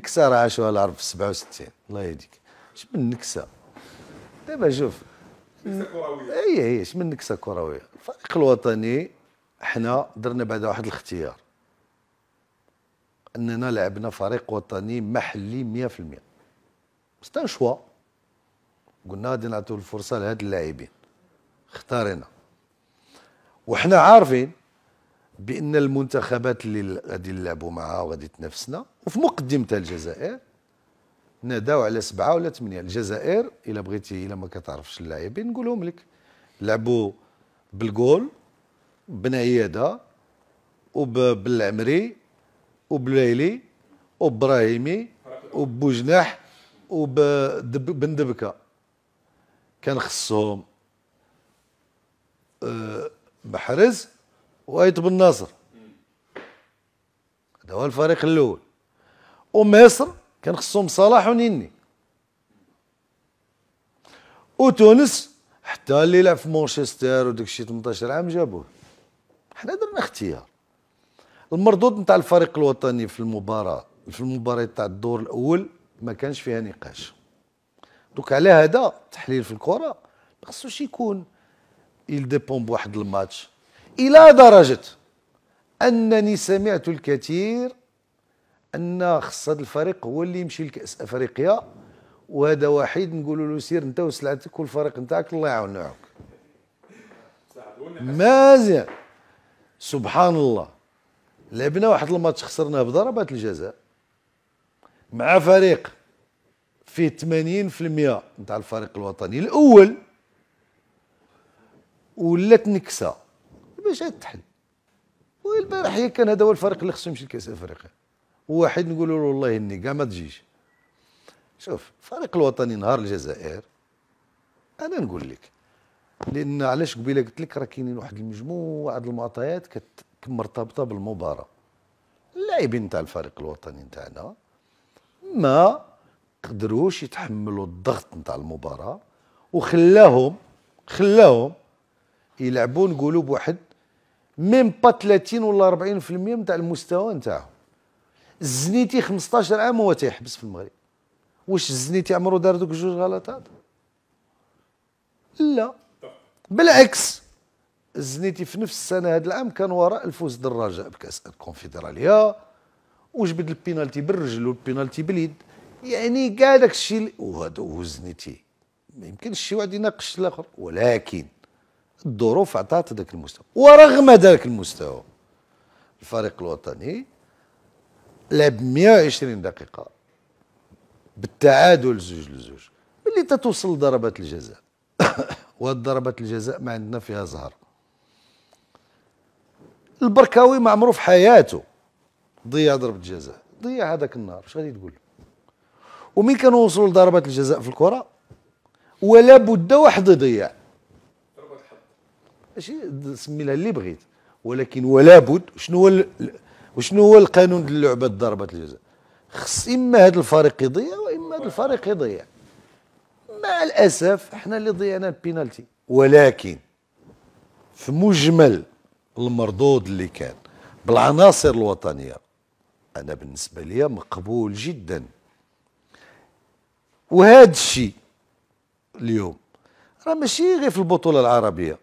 النكسه راه عاشوها العرب في 67 الله يهديك اش من نكسه دابا شوف نكسه كرويه اي اي اش من نكسه كرويه الفريق الوطني حنا درنا بعد واحد الاختيار اننا لعبنا فريق وطني محلي 100% ستا شوا قلنا غادي نعطيو الفرصه لهاد اللاعبين اختارينا وحنا عارفين بان المنتخبات اللي غادي نلعبوا معها وغادي تنافسنا وفي مقدمه الجزائر ناداو على سبعه ولا ثمانيه الجزائر الا بغيتي الا ما كتعرفش اللاعبين نقولهم لك لعبوا بالجول بنعياده وبالعمري وبليلي وبراهيمي وبوجناح وبندبكه كان خصهم آه، محرز وايت بن ناصر هذا هو الفريق الاول ومصر كان خصهم صلاح ونيني وتونس حتى اللي لعب في مانشستر وداك الشيء 18 عام جابوه حنا درنا اختيار المردود نتاع الفريق الوطني في المباراه في المباراه تاع الدور الاول ما كانش فيها نقاش دوك على هذا تحليل في الكره ما خصوش يكون يل ديبون بواحد الماتش إلى درجة أنني سمعت الكثير أن خص هذا الفريق هو اللي يمشي لكأس أفريقيا وهذا وحيد نقولوا له سير أنت وسلعتك والفريق نتاعك الله يعاون معك مازال سبحان الله لعبنا واحد الماتش خسرناه بضربات الجزاء مع فريق فيه 80% نتاع الفريق الوطني الاول ولات نكسه باش تحل والبارح هي كان هذا هو الفريق اللي خصو يمشي لكاس افريقيا واحد نقول له والله اني كاع ما تجيش شوف الفريق الوطني نهار الجزائر انا نقول لك لان علاش قبيله قلت لك راه كاينين واحد المجموعه المعطيات مرتبطه بالمباراه اللاعبين تاع الفريق الوطني تاعنا ما قدروش يتحملوا الضغط نتاع المباراه وخلاهم خلاهم يلعبوا نقولوا بواحد ميم با 30 ولا 40% نتاع المستوى نتاعو الزنيتي 15 عام هو تيحبس في المغرب واش الزنيتي عمرو دار دوك جوج غلطات لا بالعكس الزنيتي في نفس السنه هذا العام كان وراء الفوز دراجة بكاس الكونفدراليه وجبد البينالتي بالرجل والبينالتي باليد يعني كاع داك الشيء وهذا هو الزنيتي ما يمكنش شي واحد يناقش الاخر ولكن الظروف عطات ذاك المستوى ورغم ذاك المستوى الفريق الوطني لعب 120 دقيقة بالتعادل زوج لزوج ملي تتوصل ضربات الجزاء وهاد ضربات الجزاء ما عندنا فيها زهر البركاوي ما في حياته ضيع ضربة جزاء ضيع هذاك النهار اش غادي تقول ومين كانوا وصلوا لضربات الجزاء في الكرة ولا بد واحد يضيع ماشي سمي لها اللي بغيت ولكن ولا بد شنو هو وشنو هو القانون لعبه ضربه الجزاء خص اما هذا الفريق يضيع واما هذا الفريق يضيع مع الاسف احنا اللي ضيعنا البينالتي ولكن في مجمل المردود اللي كان بالعناصر الوطنيه انا بالنسبه لي مقبول جدا وهذا الشيء اليوم راه ماشي غير في البطوله العربيه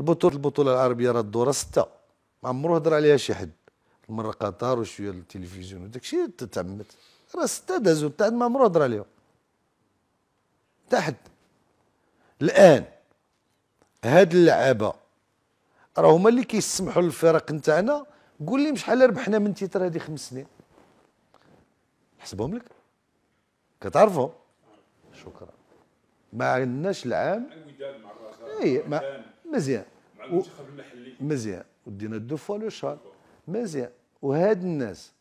البطوله البطوله العربيه راه الدوره سته ما عمرو هضر عليها شي حد مره قطر وشويه التلفزيون وداك الشيء تتعمد راه سته دازو تاع ما عمرو هضر عليهم تحت حد الان هاد اللعابه راه هما اللي كيسمحوا للفرق نتاعنا قول لي شحال ربحنا من تيتر هذه خمس سنين حسبهم لك كتعرفوا شكرا ما عندناش العام اي مزيان المنتخب المحلي مزيان ودينا دو فوا لو شال مزيان وهاد الناس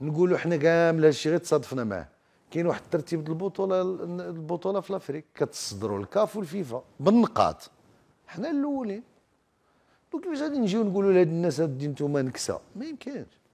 نقولوا حنا كامل هادشي غير تصادفنا معاه كاين واحد الترتيب البطوله البطوله في لافريك كتصدروا الكاف والفيفا بالنقاط حنا الاولين دونك كيفاش غادي نجيو نقولوا لهاد الناس غادي نتوما نكسه ما يمكنش